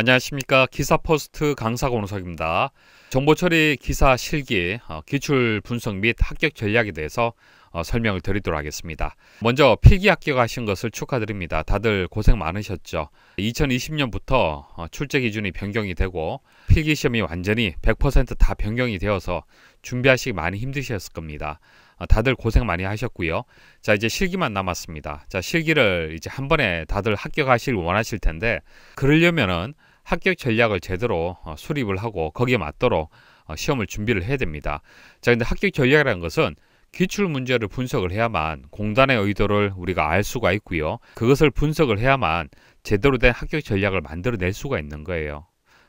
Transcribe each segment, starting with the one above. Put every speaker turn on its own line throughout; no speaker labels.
안녕하십니까 기사포스트 강사고노석입니다. 정보처리 기사 실기, 어, 기출 분석 및 합격 전략에 대해서 어, 설명을 드리도록 하겠습니다. 먼저 필기 합격하신 것을 축하드립니다. 다들 고생 많으셨죠. 2020년부터 어, 출제 기준이 변경이 되고 필기 시험이 완전히 100%다 변경이 되어서 준비하시기 많이 힘드셨을 겁니다. 다들 고생 많이 하셨고요. 자 이제 실기만 남았습니다. 자 실기를 이제 한 번에 다들 합격하실 원하실 텐데 그러려면은 합격 전략을 제대로 어, 수립을 하고 거기에 맞도록 어, 시험을 준비를 해야 됩니다. 자, 근데 합격 전략이라는 것은 기출 문제를 분석을 해야만 공단의 의도를 우리가 알 수가 있고요. 그것을 분석을 해야만 제대로 된 합격 전략을 만들어낼 수가 있는 거예요.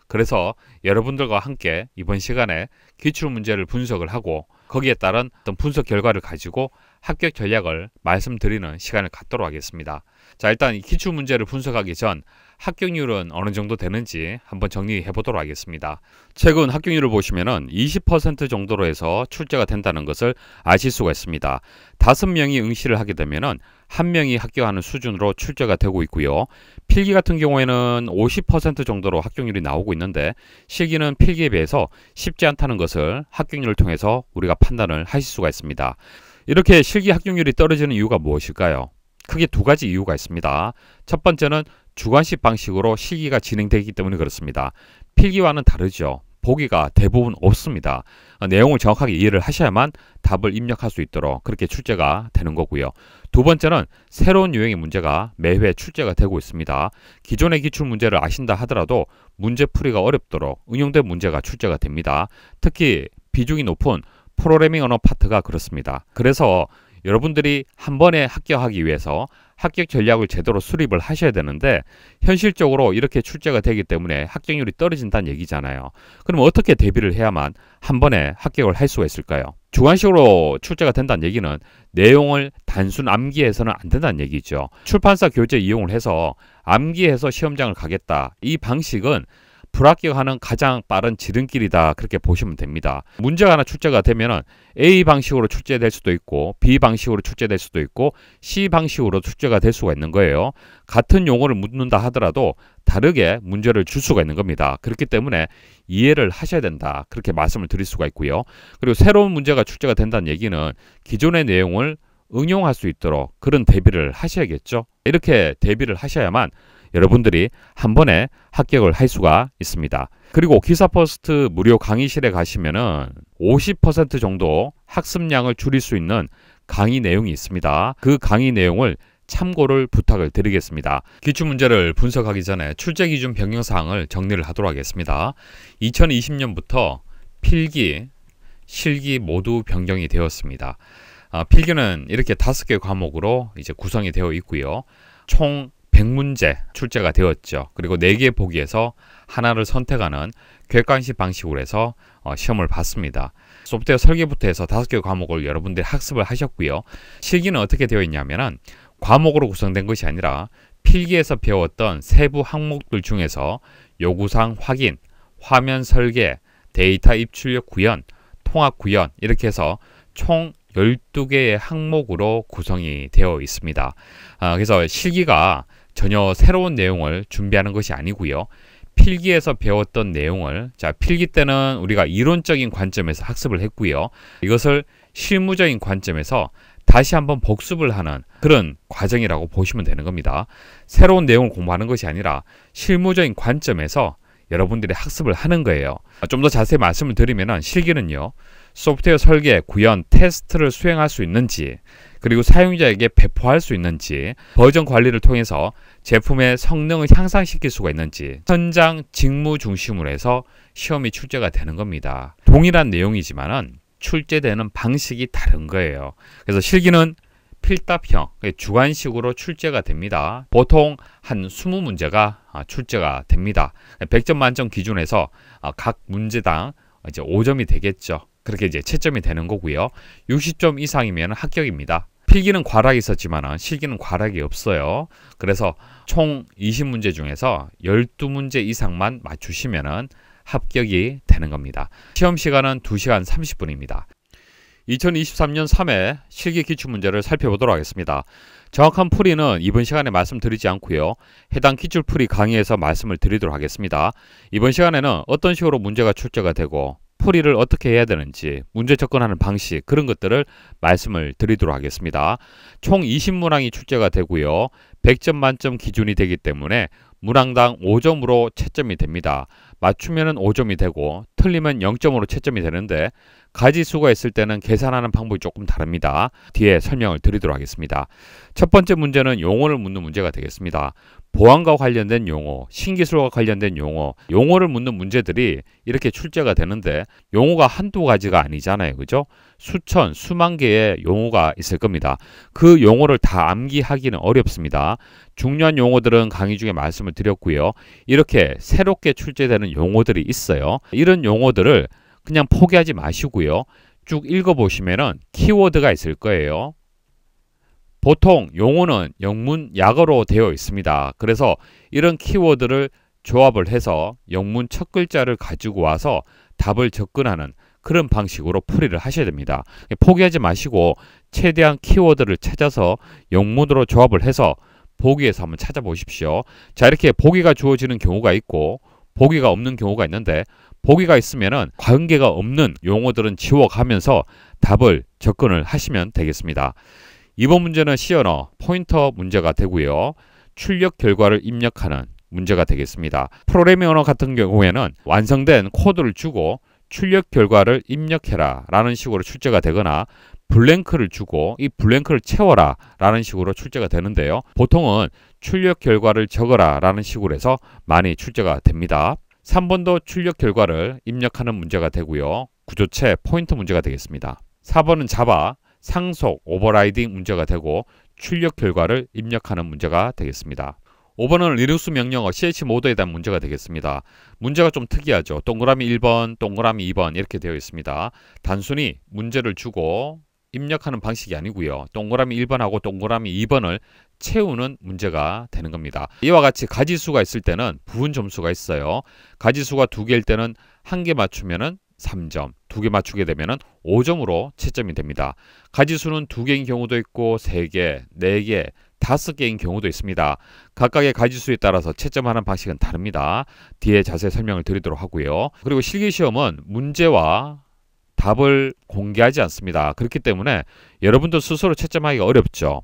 그래서 여러분들과 함께 이번 시간에 기출 문제를 분석을 하고 거기에 따른 어떤 분석 결과를 가지고 합격 전략을 말씀드리는 시간을 갖도록 하겠습니다. 자, 일단 기출 문제를 분석하기 전 합격률은 어느 정도 되는지 한번 정리해 보도록 하겠습니다. 최근 합격률을 보시면20% 정도로 해서 출제가 된다는 것을 아실 수가 있습니다. 5명이 응시를 하게 되면은 1명이 합격하는 수준으로 출제가 되고 있고요. 필기 같은 경우에는 50% 정도로 합격률이 나오고 있는데 실기는 필기에 비해서 쉽지 않다는 것을 합격률을 통해서 우리가 판단을 하실 수가 있습니다. 이렇게 실기 합격률이 떨어지는 이유가 무엇일까요? 크게 두 가지 이유가 있습니다. 첫 번째는 주관식 방식으로 실기가 진행되기 때문에 그렇습니다. 필기와는 다르죠. 보기가 대부분 없습니다. 어, 내용을 정확하게 이해를 하셔야만 답을 입력할 수 있도록 그렇게 출제가 되는 거고요. 두 번째는 새로운 유형의 문제가 매회 출제가 되고 있습니다. 기존의 기출 문제를 아신다 하더라도 문제풀이가 어렵도록 응용된 문제가 출제가 됩니다. 특히 비중이 높은 프로그래밍 언어 파트가 그렇습니다. 그래서 여러분들이 한 번에 합격하기 위해서 합격 전략을 제대로 수립을 하셔야 되는데 현실적으로 이렇게 출제가 되기 때문에 합격률이 떨어진다는 얘기잖아요. 그럼 어떻게 대비를 해야만 한 번에 합격을 할 수가 있을까요? 주관식으로 출제가 된다는 얘기는 내용을 단순 암기해서는 안 된다는 얘기죠. 출판사 교재 이용을 해서 암기해서 시험장을 가겠다. 이 방식은 불합격하는 가장 빠른 지름길이다 그렇게 보시면 됩니다. 문제가 하나 출제가 되면 A 방식으로 출제될 수도 있고 B 방식으로 출제될 수도 있고 C 방식으로 출제가 될 수가 있는 거예요. 같은 용어를 묻는다 하더라도 다르게 문제를 줄 수가 있는 겁니다. 그렇기 때문에 이해를 하셔야 된다 그렇게 말씀을 드릴 수가 있고요. 그리고 새로운 문제가 출제가 된다는 얘기는 기존의 내용을 응용할 수 있도록 그런 대비를 하셔야겠죠. 이렇게 대비를 하셔야만 여러분들이 한 번에 합격을 할 수가 있습니다. 그리고 기사퍼스트 무료 강의실에 가시면은 50% 정도 학습량을 줄일 수 있는 강의 내용이 있습니다. 그 강의 내용을 참고를 부탁을 드리겠습니다. 기출 문제를 분석하기 전에 출제 기준 변경 사항을 정리를 하도록 하겠습니다. 2020년부터 필기, 실기 모두 변경이 되었습니다. 아, 필기는 이렇게 다섯 개 과목으로 이제 구성이 되어 있고요. 총 100문제 출제가 되었죠. 그리고 4개의 보기에서 하나를 선택하는 객관식 방식으로 해서 어, 시험을 봤습니다. 소프트웨어 설계부터 해서 5개 과목을 여러분들이 학습을 하셨고요. 실기는 어떻게 되어 있냐면은 과목으로 구성된 것이 아니라 필기에서 배웠던 세부 항목들 중에서 요구사항 확인, 화면 설계, 데이터 입출력 구현, 통합 구현 이렇게 해서 총 12개의 항목으로 구성이 되어 있습니다. 아, 그래서 실기가 전혀 새로운 내용을 준비하는 것이 아니고요. 필기에서 배웠던 내용을 자 필기 때는 우리가 이론적인 관점에서 학습을 했고요. 이것을 실무적인 관점에서 다시 한번 복습을 하는 그런 과정이라고 보시면 되는 겁니다. 새로운 내용을 공부하는 것이 아니라 실무적인 관점에서 여러분들이 학습을 하는 거예요. 아, 좀더 자세히 말씀을 드리면 실기는요. 소프트웨어 설계, 구현, 테스트를 수행할 수 있는지 그리고 사용자에게 배포할 수 있는지 버전 관리를 통해서 제품의 성능을 향상시킬 수가 있는지 현장 직무 중심으로 해서 시험이 출제가 되는 겁니다. 동일한 내용이지만 출제되는 방식이 다른 거예요. 그래서 실기는 필답형 예, 주관식으로 출제가 됩니다. 보통 한 20문제가 아, 출제가 됩니다. 100점 예, 만점 기준에서 아, 각 문제당 이제 5점이 되겠죠. 그렇게 이제 채점이 되는 거고요. 60점 이상이면 합격입니다. 필기는 과락이 있었지만 실기는 과락이 없어요. 그래서 총 20문제 중에서 12문제 이상만 맞추시면 합격이 되는 겁니다. 시험 시간은 2시간 30분입니다. 2023년 3회 실기 기출문제를 살펴보도록 하겠습니다. 정확한 풀이는 이번 시간에 말씀드리지 않고요. 해당 기출풀이 강의에서 말씀을 드리도록 하겠습니다. 이번 시간에는 어떤 식으로 문제가 출제가 되고 풀이를 어떻게 해야 되는지 문제 접근하는 방식 그런 것들을 말씀을 드리도록 하겠습니다. 총 20문항이 출제가 되고요. 100점 만점 기준이 되기 때문에 문항당 5점으로 채점이 됩니다. 맞추면 5점이 되고 틀리면 0점으로 채점이 되는데 가지수가 있을 때는 계산하는 방법이 조금 다릅니다. 뒤에 설명을 드리도록 하겠습니다. 첫 번째 문제는 용어를 묻는 문제가 되겠습니다. 보안과 관련된 용어, 신기술과 관련된 용어, 용어를 묻는 문제들이 이렇게 출제가 되는데 용어가 한두 가지가 아니잖아요. 그죠? 수천, 수만 개의 용어가 있을 겁니다. 그 용어를 다 암기하기는 어렵습니다. 중요한 용어들은 강의 중에 말씀을 드렸고요. 이렇게 새롭게 출제되는 용어들이 있어요. 이런 용어들을 그냥 포기하지 마시고요. 쭉 읽어보시면은 키워드가 있을 거예요. 보통 용어는 영문 약어로 되어 있습니다. 그래서 이런 키워드를 조합을 해서 영문 첫 글자를 가지고 와서 답을 접근하는 그런 방식으로 풀이를 하셔야 됩니다. 포기하지 마시고 최대한 키워드를 찾아서 영문으로 조합을 해서 보기에서 한번 찾아보십시오. 자 이렇게 보기가 주어지는 경우가 있고 보기가 없는 경우가 있는데 보기가 있으면은 관계가 없는 용어들은 지워가면서 답을 접근을 하시면 되겠습니다. 이번 문제는 시연어 포인터 문제가 되고요. 출력 결과를 입력하는 문제가 되겠습니다. 프로그래밍 언어 같은 경우에는 완성된 코드를 주고 출력 결과를 입력해라 라는 식으로 출제가 되거나 블랭크를 주고 이 블랭크를 채워라 라는 식으로 출제가 되는데요. 보통은 출력 결과를 적어라 라는 식으로 해서 많이 출제가 됩니다. 3번도 출력 결과를 입력하는 문제가 되고요. 구조체 포인트 문제가 되겠습니다. 4번은 자바, 상속, 오버라이딩 문제가 되고 출력 결과를 입력하는 문제가 되겠습니다. 5번은 리눅스 명령어 CH 모드에 대한 문제가 되겠습니다. 문제가 좀 특이하죠. 동그라미 1번, 동그라미 2번 이렇게 되어 있습니다. 단순히 문제를 주고 입력하는 방식이 아니고요. 동그라미 1번하고 동그라미 2번을 채우는 문제가 되는 겁니다. 이와 같이 가지수가 있을 때는 부분 점수가 있어요. 가지수가 두 개일 때는 한 개 맞추면은 3점, 두 개 맞추게 되면은 5점으로 채점이 됩니다. 가지수는 두 개인 경우도 있고 세 개, 네 개, 다섯 개인 경우도 있습니다. 각각의 가지수에 따라서 채점하는 방식은 다릅니다. 뒤에 자세히 설명을 드리도록 하고요. 그리고 실기시험은 문제와 답을 공개하지 않습니다. 그렇기 때문에 여러분도 스스로 채점하기가 어렵죠.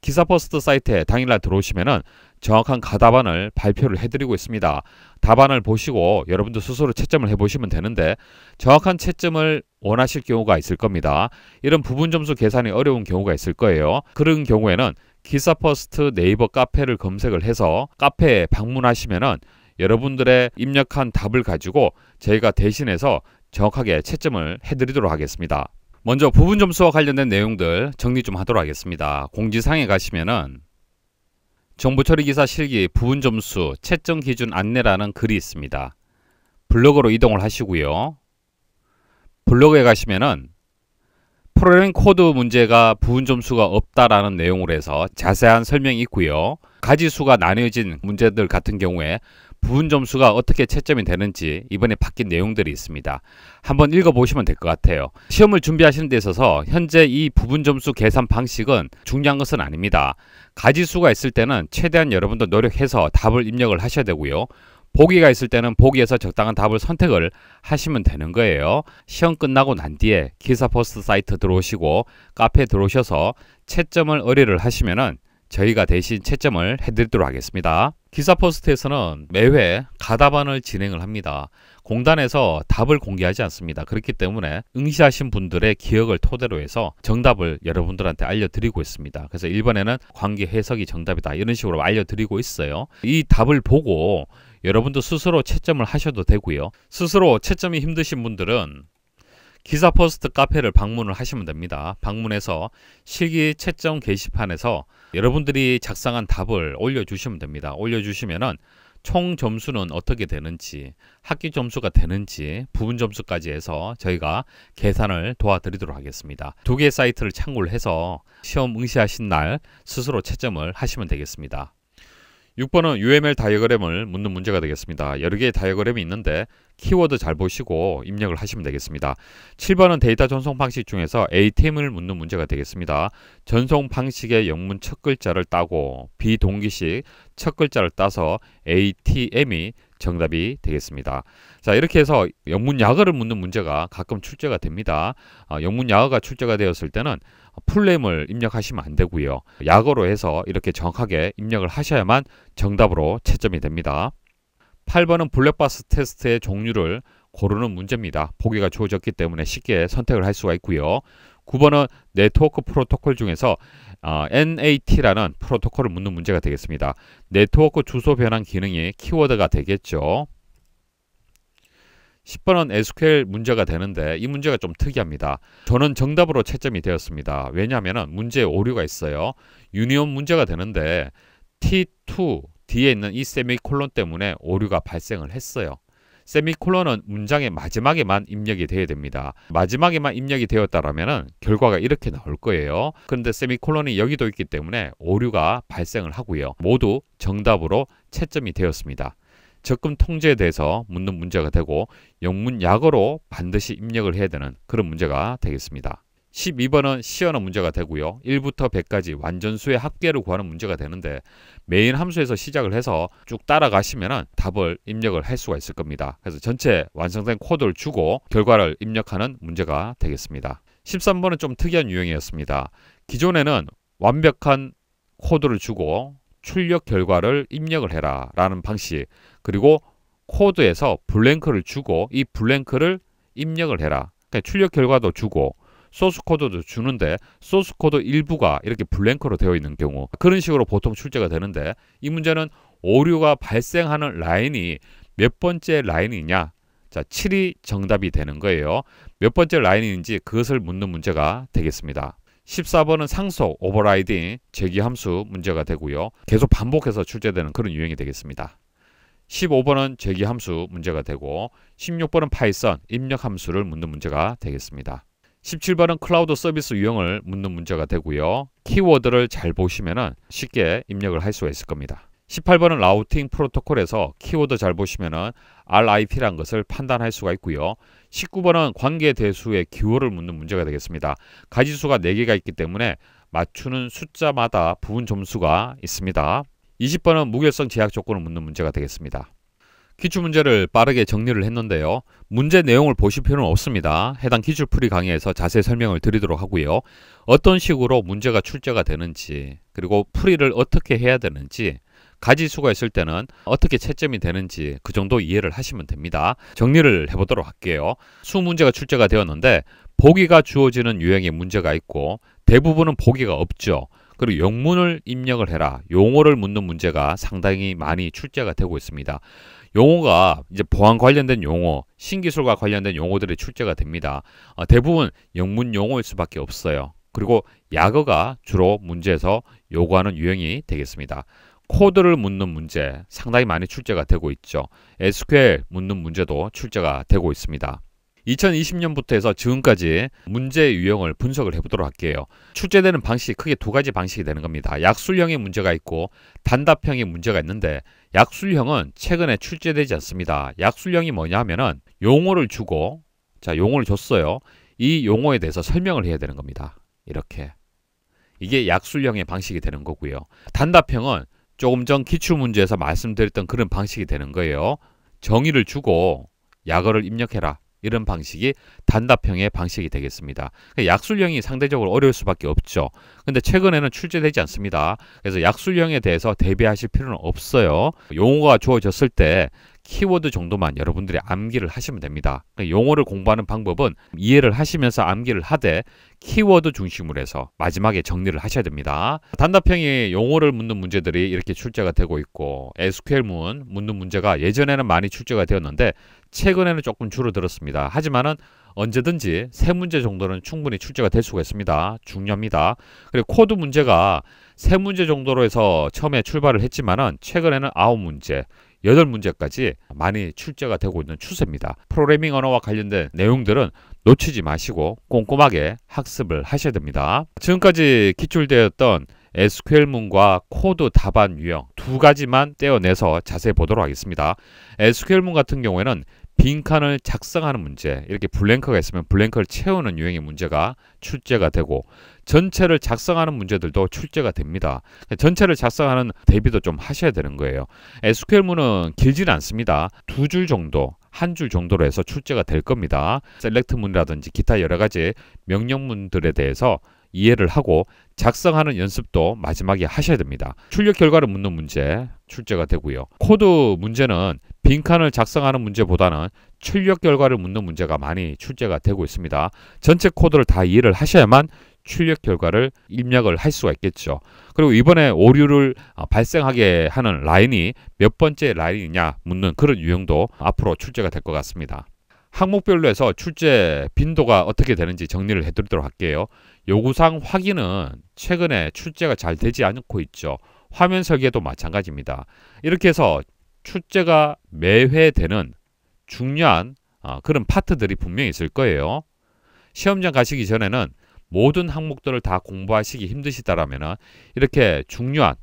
기사퍼스트 사이트에 당일날 들어오시면은 정확한 가답안을 발표를 해드리고 있습니다. 답안을 보시고 여러분도 스스로 채점을 해보시면 되는데 정확한 채점을 원하실 경우가 있을 겁니다. 이런 부분 점수 계산이 어려운 경우가 있을 거예요. 그런 경우에는 기사퍼스트 네이버 카페를 검색을 해서 카페에 방문하시면은 여러분들의 입력한 답을 가지고 저희가 대신해서 정확하게 채점을 해드리도록 하겠습니다. 먼저 부분 점수와 관련된 내용들 정리 좀 하도록 하겠습니다. 공지사항에 가시면은 정부 처리 기사 실기 부분 점수 채점 기준 안내라는 글이 있습니다. 블로그로 이동을 하시고요. 블로그에 가시면은 프로그램 코드 문제가 부분 점수가 없다라는 내용으로 해서 자세한 설명이 있고요. 가지수가 나뉘어진 문제들 같은 경우에 부분 점수가 어떻게 채점이 되는지 이번에 바뀐 내용들이 있습니다. 한번 읽어보시면 될 것 같아요. 시험을 준비하시는 데 있어서 현재 이 부분 점수 계산 방식은 중요한 것은 아닙니다. 가지수가 있을 때는 최대한 여러분도 노력해서 답을 입력을 하셔야 되고요. 보기가 있을 때는 보기에서 적당한 답을 선택을 하시면 되는 거예요. 시험 끝나고 난 뒤에 기사 포스트 사이트 들어오시고 카페 들어오셔서 채점을 의뢰를 하시면은 저희가 대신 채점을 해드리도록 하겠습니다. 기사포스트에서는 매회 가다반을 진행을 합니다. 공단에서 답을 공개하지 않습니다. 그렇기 때문에 응시하신 분들의 기억을 토대로 해서 정답을 여러분들한테 알려드리고 있습니다. 그래서 1번에는 관계 해석이 정답이다. 이런 식으로 알려드리고 있어요. 이 답을 보고 여러분도 스스로 채점을 하셔도 되고요. 스스로 채점이 힘드신 분들은 기사 포스트 카페를 방문을 하시면 됩니다. 방문해서 실기 채점 게시판에서 여러분들이 작성한 답을 올려주시면 됩니다. 올려주시면은 총 점수는 어떻게 되는지 학기 점수가 되는지 부분 점수까지 해서 저희가 계산을 도와드리도록 하겠습니다. 두 개의 사이트를 참고를 해서 시험 응시하신 날 스스로 채점을 하시면 되겠습니다. 6번은 UML 다이어그램을 묻는 문제가 되겠습니다. 여러 개의 다이어그램이 있는데 키워드 잘 보시고 입력을 하시면 되겠습니다. 7번은 데이터 전송 방식 중에서 ATM을 묻는 문제가 되겠습니다. 전송 방식의 영문 첫 글자를 따고 비동기식 첫 글자를 따서 ATM이 정답이 되겠습니다. 자 이렇게 해서 영문 야어를 묻는 문제가 가끔 출제가 됩니다. 어, 영문 야어가 출제가 되었을 때는 풀네임을 입력하시면 안 되고요. 야어로 해서 이렇게 정확하게 입력을 하셔야만 정답으로 채점이 됩니다. 8번은 블랙박스 테스트의 종류를 고르는 문제입니다. 보기가 주어졌기 때문에 쉽게 선택을 할 수가 있고요. 9번은 네트워크 프로토콜 중에서 어, NAT라는 프로토콜을 묻는 문제가 되겠습니다. 네트워크 주소 변환 기능이 키워드가 되겠죠. 10번은 SQL 문제가 되는데 이 문제가 좀 특이합니다. 저는 정답으로 채점이 되었습니다. 왜냐하면 문제에 오류가 있어요. 유니온 문제가 되는데 T2 뒤에 있는 이 세미콜론 때문에 오류가 발생을 했어요. 세미콜론은 문장의 마지막에만 입력이 되어야 됩니다. 마지막에만 입력이 되었다라면 결과가 이렇게 나올 거예요. 그런데 세미콜론이 여기도 있기 때문에 오류가 발생을 하고요. 모두 정답으로 채점이 되었습니다. 적금 통제에 대해서 묻는 문제가 되고 영문 약어로 반드시 입력을 해야 되는 그런 문제가 되겠습니다. 12번은 시연는 문제가 되고요. 1부터 100까지 완전수의 합계를 구하는 문제가 되는데 메인 함수에서 시작을 해서 쭉 따라가시면 답을 입력을 할 수가 있을 겁니다. 그래서 전체 완성된 코드를 주고 결과를 입력하는 문제가 되겠습니다. 13번은 좀 특이한 유형이었습니다. 기존에는 완벽한 코드를 주고 출력 결과를 입력을 해라 라는 방식 그리고 코드에서 블랭크를 주고 이 블랭크를 입력을 해라 그러니까 출력 결과도 주고 소스코드도 주는데 소스코드 일부가 이렇게 블랭크로 되어 있는 경우 그런 식으로 보통 출제가 되는데 이 문제는 오류가 발생하는 라인이 몇 번째 라인이냐 자 7이 정답이 되는 거예요 몇 번째 라인인지 그것을 묻는 문제가 되겠습니다 14번은 상속 오버라이딩 제기 함수 문제가 되고요 계속 반복해서 출제되는 그런 유형이 되겠습니다 15번은 제기 함수 문제가 되고 16번은 파이썬 입력 함수를 묻는 문제가 되겠습니다. 17번은 클라우드 서비스 유형을 묻는 문제가 되고요. 키워드를 잘 보시면 쉽게 입력을 할 수가 있을 겁니다. 18번은 라우팅 프로토콜에서 키워드 잘 보시면 RIP라는 것을 판단할 수가 있고요. 19번은 관계 대수의 기호를 묻는 문제가 되겠습니다. 가지수가 4개가 있기 때문에 맞추는 숫자마다 부분 점수가 있습니다. 20번은 무결성 제약 조건을 묻는 문제가 되겠습니다. 기출문제를 빠르게 정리를 했는데요. 문제 내용을 보실 필요는 없습니다. 해당 기출풀이 강의에서 자세히 설명을 드리도록 하고요. 어떤 식으로 문제가 출제가 되는지 그리고 풀이를 어떻게 해야 되는지 가지수가 있을 때는 어떻게 채점이 되는지 그 정도 이해를 하시면 됩니다. 정리를 해보도록 할게요. 수 문제가 출제가 되었는데 보기가 주어지는 유형의 문제가 있고 대부분은 보기가 없죠. 그리고 영문을 입력을 해라. 용어를 묻는 문제가 상당히 많이 출제가 되고 있습니다. 용어가 이제 보안 관련된 용어, 신기술과 관련된 용어들이 출제가 됩니다. 어, 대부분 영문 용어일 수밖에 없어요. 그리고 약어가 주로 문제에서 요구하는 유형이 되겠습니다. 코드를 묻는 문제 상당히 많이 출제가 되고 있죠. SQL 묻는 문제도 출제가 되고 있습니다. 2020년부터 해서 지금까지 문제 유형을 분석을 해보도록 할게요. 출제되는 방식이 크게 두 가지 방식이 되는 겁니다. 약술형의 문제가 있고 단답형의 문제가 있는데 약술형은 최근에 출제되지 않습니다. 약술형이 뭐냐 하면은 용어를 주고 자 용어를 줬어요. 이 용어에 대해서 설명을 해야 되는 겁니다. 이렇게 이게 약술형의 방식이 되는 거고요. 단답형은 조금 전 기출문제에서 말씀드렸던 그런 방식이 되는 거예요. 정의를 주고 약어를 입력해라. 이런 방식이 단답형의 방식이 되겠습니다. 그러니까 약술형이 상대적으로 어려울 수밖에 없죠. 근데 최근에는 출제되지 않습니다. 그래서 약술형에 대해서 대비하실 필요는 없어요. 용어가 주어졌을 때 키워드 정도만 여러분들이 암기를 하시면 됩니다. 그러니까 용어를 공부하는 방법은 이해를 하시면서 암기를 하되 키워드 중심으로 해서 마지막에 정리를 하셔야 됩니다. 단답형의 용어를 묻는 문제들이 이렇게 출제가 되고 있고 SQL문 묻는 문제가 예전에는 많이 출제가 되었는데 최근에는 조금 줄어들었습니다. 하지만은 언제든지 세 문제 정도는 충분히 출제가 될 수가 있습니다. 중요합니다. 그리고 코드 문제가 세 문제 정도로 해서 처음에 출발을 했지만은 최근에는 아홉 문제 여덟 문제까지 많이 출제가 되고 있는 추세입니다. 프로그래밍 언어와 관련된 내용들은 놓치지 마시고 꼼꼼하게 학습을 하셔야 됩니다. 지금까지 기출되었던 SQL문과 코드 답안 유형 두 가지만 떼어내서 자세히 보도록 하겠습니다. SQL문 같은 경우에는 빈칸을 작성하는 문제, 이렇게 블랭크가 있으면 블랭크를 채우는 유형의 문제가 출제가 되고 전체를 작성하는 문제들도 출제가 됩니다. 전체를 작성하는 대비도 좀 하셔야 되는 거예요. SQL문은 길진 않습니다. 두 줄 정도 한 줄 정도로 해서 출제가 될 겁니다. 셀렉트문이라든지 기타 여러 가지 명령문들에 대해서 이해를 하고 작성하는 연습도 마지막에 하셔야 됩니다. 출력 결과를 묻는 문제 출제가 되고요. 코드 문제는 빈칸을 작성하는 문제보다는 출력 결과를 묻는 문제가 많이 출제가 되고 있습니다. 전체 코드를 다 이해를 하셔야만 출력 결과를 입력을 할 수가 있겠죠. 그리고 이번에 오류를 아, 발생하게 하는 라인이 몇 번째 라인이냐 묻는 그런 유형도 앞으로 출제가 될 것 같습니다. 항목별로 해서 출제 빈도가 어떻게 되는지 정리를 해드리도록 할게요. 요구사항 확인은 최근에 출제가 잘 되지 않고 있죠. 화면 설계도 마찬가지입니다. 이렇게 해서 출제가 매회 되는 중요한 아, 그런 파트들이 분명히 있을 거예요. 시험장 가시기 전에는 모든 항목들을 다 공부하시기 힘드시다라면 이렇게 중요한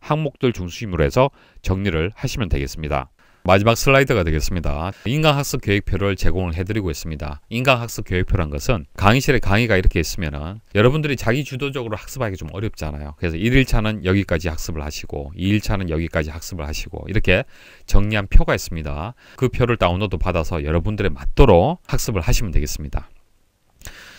항목들 중심으로 해서 정리를 하시면 되겠습니다. 마지막 슬라이드가 되겠습니다. 인강학습 계획표를 제공을 해드리고 있습니다. 인강학습 계획표란 것은 강의실에 강의가 이렇게 있으면 여러분들이 자기 주도적으로 학습하기 좀 어렵잖아요. 그래서 1일차는 여기까지 학습을 하시고 2일차는 여기까지 학습을 하시고 이렇게 정리한 표가 있습니다. 그 표를 다운로드 받아서 여러분들의 맞도록 학습을 하시면 되겠습니다.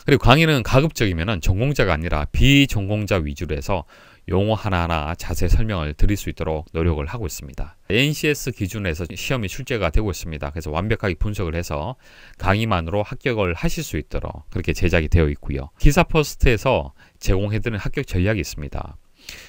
그리고 강의는 가급적이면 전공자가 아니라 비전공자 위주로 해서 용어 하나하나 자세히 설명을 드릴 수 있도록 노력을 하고 있습니다. NCS 기준에서 시험이 출제가 되고 있습니다. 그래서 완벽하게 분석을 해서 강의만으로 합격을 하실 수 있도록 그렇게 제작이 되어 있고요. 기사 포스트에서 제공해드리는 합격 전략이 있습니다.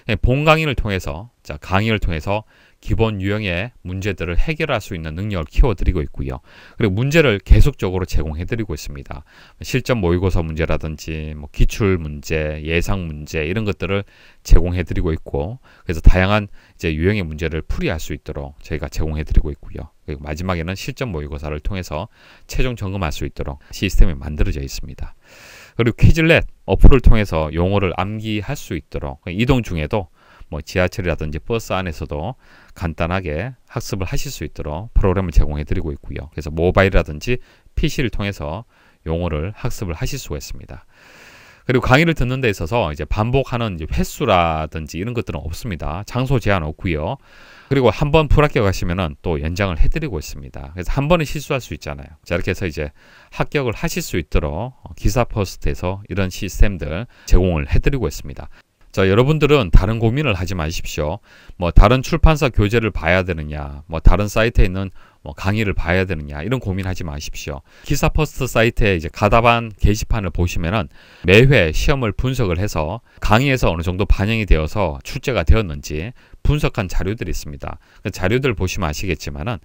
예, 본 강의를 통해서 자 강의를 통해서 기본 유형의 문제들을 해결할 수 있는 능력을 키워드리고 있고요. 그리고 문제를 계속적으로 제공해드리고 있습니다. 실전 모의고사 문제라든지 뭐 기출 문제, 예상 문제 이런 것들을 제공해드리고 있고 그래서 다양한 이제 유형의 문제를 풀이할 수 있도록 저희가 제공해드리고 있고요. 그리고 마지막에는 실전 모의고사를 통해서 최종 점검할 수 있도록 시스템이 만들어져 있습니다. 그리고 퀴즐렛 어플을 통해서 용어를 암기할 수 있도록 이동 중에도 뭐 지하철이라든지 버스 안에서도 간단하게 학습을 하실 수 있도록 프로그램을 제공해 드리고 있고요. 그래서 모바일이라든지 PC를 통해서 용어를 학습을 하실 수가 있습니다. 그리고 강의를 듣는 데 있어서 이제 반복하는 이제 횟수라든지 이런 것들은 없습니다. 장소 제한 없고요. 그리고 한 번 불합격하시면은 또 연장을 해드리고 있습니다. 그래서 한 번은 실수할 수 있잖아요. 자 이렇게 해서 이제 합격을 하실 수 있도록 기사 포스트에서 이런 시스템들 제공을 해드리고 있습니다. 자, 여러분들은 다른 고민을 하지 마십시오. 뭐 다른 출판사 교재를 봐야 되느냐, 뭐 다른 사이트에 있는 뭐 강의를 봐야 되느냐 이런 고민하지 마십시오. 기사 퍼스트 사이트에 이제 가다반 게시판을 보시면은 매회 시험을 분석을 해서 강의에서 어느 정도 반영이 되어서 출제가 되었는지 분석한 자료들이 있습니다. 그 자료들 보시면 아시겠지만은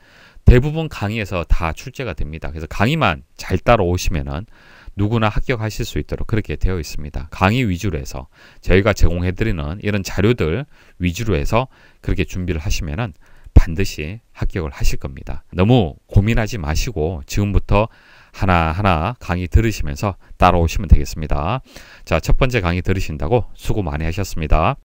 대부분 강의에서 다 출제가 됩니다. 그래서 강의만 잘 따라오시면은 누구나 합격하실 수 있도록 그렇게 되어 있습니다. 강의 위주로 해서 저희가 제공해드리는 이런 자료들 위주로 해서 그렇게 준비를 하시면 반드시 합격을 하실 겁니다. 너무 고민하지 마시고 지금부터 하나하나 강의 들으시면서 따라오시면 되겠습니다. 자, 첫 번째 강의 들으신다고 수고 많이 하셨습니다.